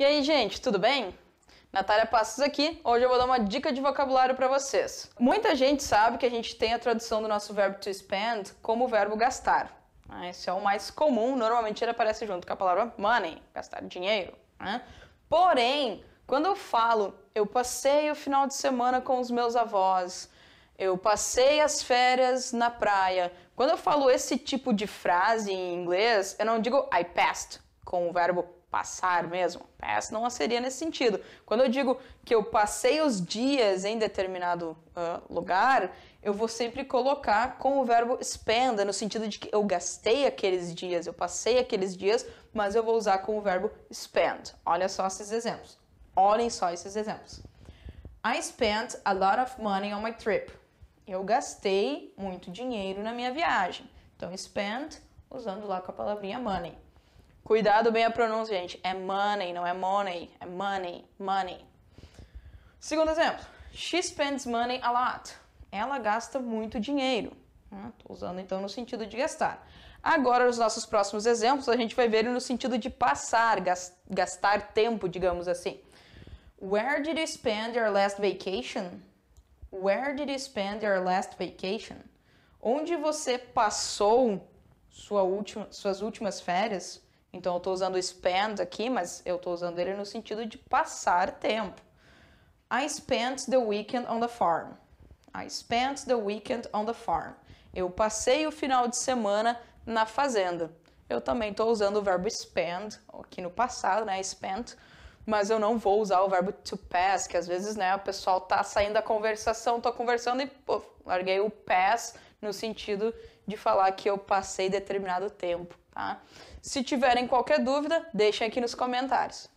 E aí, gente, tudo bem? Natália Passos aqui. Hoje eu vou dar uma dica de vocabulário para vocês. Muita gente sabe que a gente tem a tradução do nosso verbo to spend como o verbo gastar. Esse né? é o mais comum, normalmente ele aparece junto com a palavra money, gastar dinheiro. Né? Porém, quando eu falo, eu passei o final de semana com os meus avós, eu passei as férias na praia. Quando eu falo esse tipo de frase em inglês, eu não digo I passed, com o verbo passar mesmo. Pass não seria nesse sentido. Quando eu digo que eu passei os dias em determinado uh, lugar, eu vou sempre colocar com o verbo spend, no sentido de que eu gastei aqueles dias, eu passei aqueles dias, mas eu vou usar com o verbo spend. Olha só esses exemplos. Olhem só esses exemplos. I spent a lot of money on my trip. Eu gastei muito dinheiro na minha viagem. Então, spent usando lá com a palavrinha money. Cuidado bem a pronúncia, gente. É money, não é money. É money, money. Segundo exemplo. She spends money a lot. Ela gasta muito dinheiro. Estou hum, usando então no sentido de gastar. Agora, nos nossos próximos exemplos, a gente vai ver no sentido de passar, gastar tempo, digamos assim. Where did you spend your last vacation? Where did you spend your last vacation? Onde você passou sua última, suas últimas férias? Então eu estou usando o spend aqui, mas eu estou usando ele no sentido de passar tempo. I spent the weekend on the farm. I spent the weekend on the farm. Eu passei o final de semana na fazenda. Eu também estou usando o verbo spend aqui no passado, né? Spent, mas eu não vou usar o verbo to pass, que às vezes, né, o pessoal tá saindo da conversação, tô conversando e pô, larguei o pass no sentido de falar que eu passei determinado tempo, tá? Se tiverem qualquer dúvida, deixem aqui nos comentários.